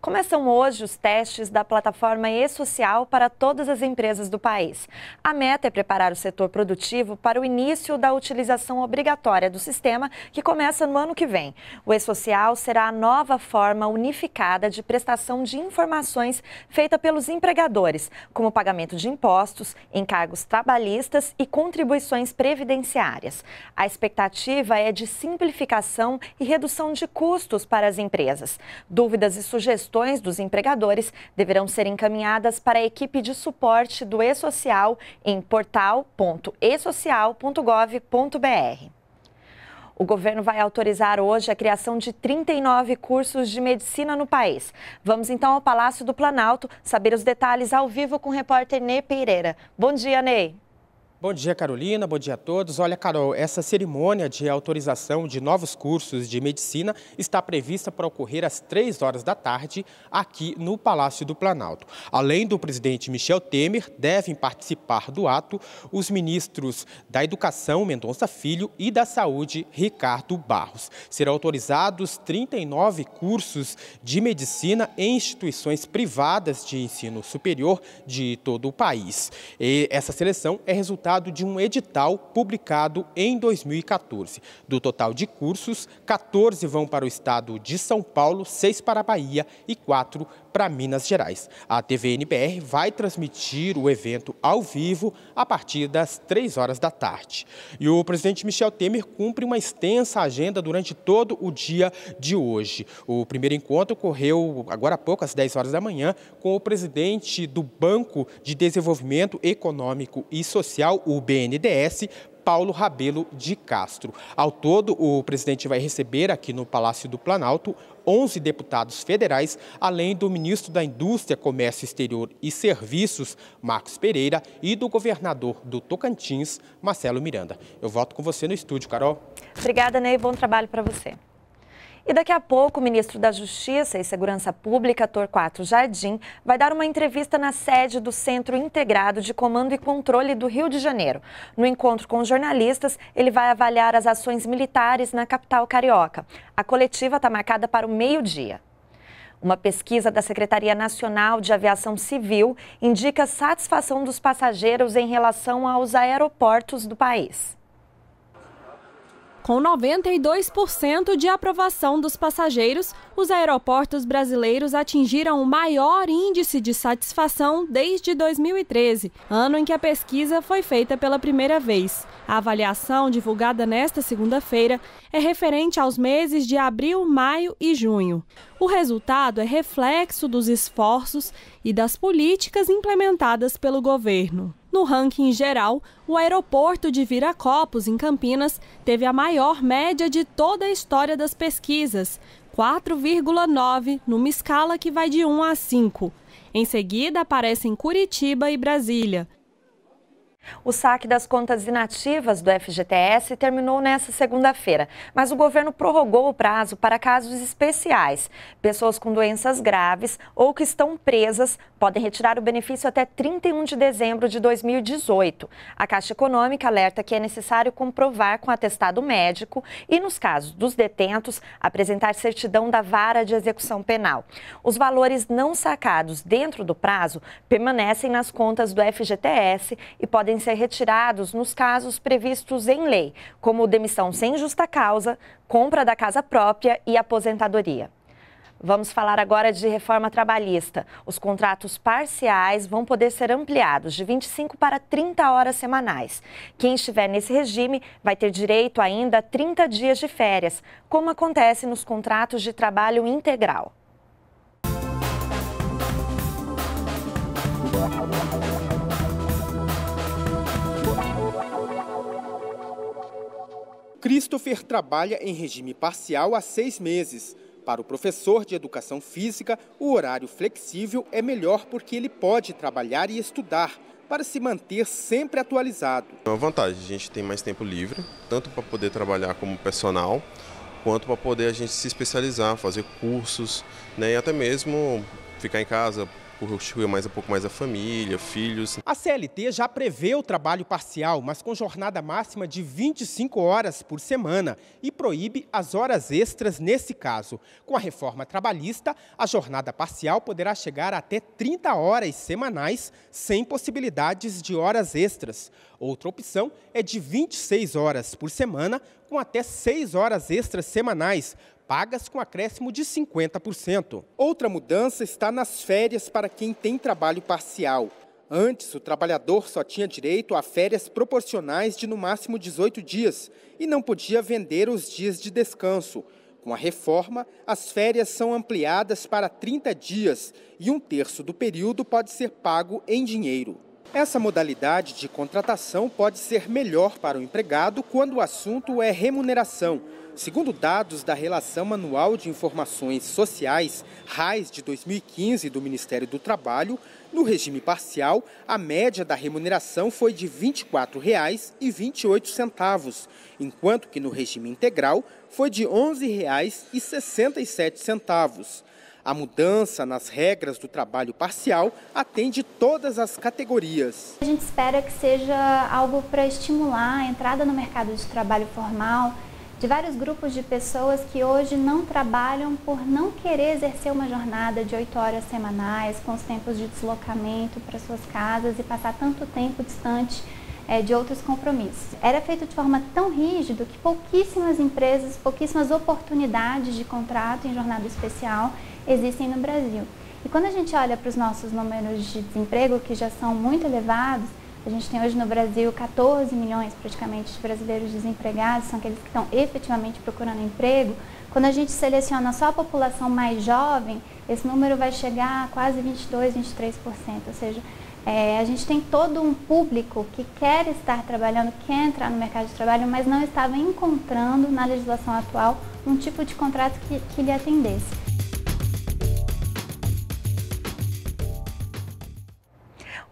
Começam hoje os testes da plataforma e-social para todas as empresas do país. A meta é preparar o setor produtivo para o início da utilização obrigatória do sistema, que começa no ano que vem. O e-social será a nova forma unificada de prestação de informações feita pelos empregadores, como pagamento de impostos, encargos trabalhistas e contribuições previdenciárias. A expectativa é de simplificação e redução de custos para as empresas. Dúvidas e sugestões dos empregadores deverão ser encaminhadas para a equipe de suporte do e-social em portal.esocial.gov.br. O governo vai autorizar hoje a criação de 39 cursos de medicina no país. Vamos então ao Palácio do Planalto saber os detalhes ao vivo com o repórter Ney Pereira. Bom dia, Ney. Bom dia, Carolina. Bom dia a todos. Olha, Carol, essa cerimônia de autorização de novos cursos de medicina está prevista para ocorrer às três horas da tarde aqui no Palácio do Planalto. Além do presidente Michel Temer, devem participar do ato os ministros da Educação, Mendonça Filho, e da Saúde, Ricardo Barros. Serão autorizados 39 cursos de medicina em instituições privadas de ensino superior de todo o país. E essa seleção é resultado resultado de um edital publicado em 2014. Do total de cursos, 14 vão para o estado de São Paulo, 6 para a Bahia e 4 para Minas Gerais. A TV NBR vai transmitir o evento ao vivo a partir das 3 horas da tarde. E o presidente Michel Temer cumpre uma extensa agenda durante todo o dia de hoje. O primeiro encontro ocorreu agora há pouco, às 10 horas da manhã, com o presidente do Banco de Desenvolvimento Econômico e Social, o BNDES, Paulo Rabelo de Castro. Ao todo, o presidente vai receber aqui no Palácio do Planalto 11 deputados federais, além do ministro da Indústria, Comércio Exterior e Serviços, Marcos Pereira, e do governador do Tocantins, Marcelo Miranda. Eu volto com você no estúdio, Carol. Obrigada, Ney. Bom trabalho para você. E daqui a pouco, o ministro da Justiça e Segurança Pública, Torquato Jardim, vai dar uma entrevista na sede do Centro Integrado de Comando e Controle do Rio de Janeiro. No encontro com jornalistas, ele vai avaliar as ações militares na capital carioca. A coletiva está marcada para o meio-dia. Uma pesquisa da Secretaria Nacional de Aviação Civil indica satisfação dos passageiros em relação aos aeroportos do país. Com 92% de aprovação dos passageiros, os aeroportos brasileiros atingiram o maior índice de satisfação desde 2013, ano em que a pesquisa foi feita pela primeira vez. A avaliação, divulgada nesta segunda-feira, é referente aos meses de abril, maio e junho. O resultado é reflexo dos esforços e das políticas implementadas pelo governo. No ranking geral, o aeroporto de Viracopos, em Campinas, teve a maior média de toda a história das pesquisas, 4,9, numa escala que vai de 1 a 5. Em seguida, aparecem Curitiba e Brasília. O saque das contas inativas do FGTS terminou nesta segunda-feira, mas o governo prorrogou o prazo para casos especiais. Pessoas com doenças graves ou que estão presas podem retirar o benefício até 31 de dezembro de 2018. A Caixa Econômica alerta que é necessário comprovar com atestado médico e, nos casos dos detentos, apresentar certidão da vara de execução penal. Os valores não sacados dentro do prazo permanecem nas contas do FGTS e podem podem ser retirados nos casos previstos em lei, como demissão sem justa causa, compra da casa própria e aposentadoria. Vamos falar agora de reforma trabalhista. Os contratos parciais vão poder ser ampliados de 25 para 30 horas semanais. Quem estiver nesse regime vai ter direito ainda a 30 dias de férias, como acontece nos contratos de trabalho integral. Christopher trabalha em regime parcial há seis meses. Para o professor de educação física, o horário flexível é melhor porque ele pode trabalhar e estudar para se manter sempre atualizado. É uma vantagem, a gente tem mais tempo livre, tanto para poder trabalhar como personal, quanto para poder a gente se especializar, fazer cursos, né, e até mesmo ficar em casa, constitui é mais um pouco mais a família, filhos. A CLT já prevê o trabalho parcial, mas com jornada máxima de 25 horas por semana e proíbe as horas extras nesse caso. Com a reforma trabalhista, a jornada parcial poderá chegar até 30 horas semanais, sem possibilidades de horas extras. Outra opção é de 26 horas por semana, com até 6 horas extras semanais, pagas com acréscimo de 50%. Outra mudança está nas férias para quem tem trabalho parcial. Antes, o trabalhador só tinha direito a férias proporcionais de no máximo 18 dias e não podia vender os dias de descanso. Com a reforma, as férias são ampliadas para 30 dias e um terço do período pode ser pago em dinheiro. Essa modalidade de contratação pode ser melhor para o empregado quando o assunto é remuneração. Segundo dados da Relação Manual de Informações Sociais, RAIS, de 2015, do Ministério do Trabalho, no regime parcial, a média da remuneração foi de R$ 24,28, enquanto que no regime integral foi de R$ 11,67. A mudança nas regras do trabalho parcial atende todas as categorias. A gente espera que seja algo para estimular a entrada no mercado de trabalho formal de vários grupos de pessoas que hoje não trabalham por não querer exercer uma jornada de oito horas semanais, com os tempos de deslocamento para suas casas e passar tanto tempo distante é, de outros compromissos. Era feito de forma tão rígida que pouquíssimas empresas, pouquíssimas oportunidades de contrato em jornada especial existem no Brasil. E quando a gente olha para os nossos números de desemprego, que já são muito elevados, a gente tem hoje no Brasil 14 milhões praticamente de brasileiros desempregados, são aqueles que estão efetivamente procurando emprego. Quando a gente seleciona só a população mais jovem, esse número vai chegar a quase 22, 23%, ou seja, é, a gente tem todo um público que quer estar trabalhando, quer entrar no mercado de trabalho, mas não estava encontrando na legislação atual um tipo de contrato que, que lhe atendesse.